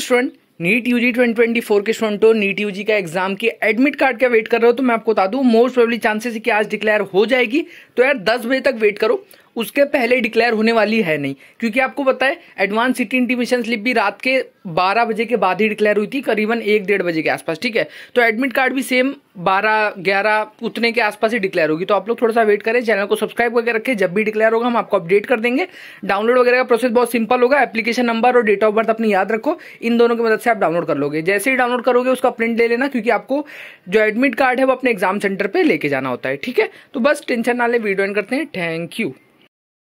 student NEET UG 2024 के स्टूडेंटो NEET UG का एग्जाम के एडमिट कार्ड का वेट कर रहे हो तो मैं आपको बता दूं मोस्ट प्रोबेबली चांसेस कि आज डिक्लेयर हो जाएगी तो यार 10 बजे तक वेट करो उसके पहले डिक्लेयर होने वाली है नहीं क्योंकि आपको बताए एडवांस सिटी इंटीमेशन स्लिप भी रात के 12 बजे के बाद ही डिक्लेयर हुई थी करीबन एक डेढ़ बजे के आसपास ठीक है तो एडमिट कार्ड भी सेम 12 11 उतने के आसपास ही डिक्लेयर होगी तो आप लोग थोड़ा सा वेट करें चैनल को सब्सक्राइब करके रखें जब भी डिक्लेयर होगा हम आपको अपडेट कर देंगे डाउनलोड वगैरह का प्रोसेस बहुत सिंपल होगा एप्लीकेशन नंबर और डेट ऑफ बर्थ अपनी याद रखो इन दोनों की मदद से आप डाउनलोड कर लोगे जैसे ही डाउनलोड करोगे उसका प्रिंट ले लेना क्योंकि आपको जो एडमिट कार्ड है वो अपने एग्जाम सेंटर पर लेके जाना होता है ठीक है तो बस टेंशन ना ले वीडियो एंड करते हैं थैंक यू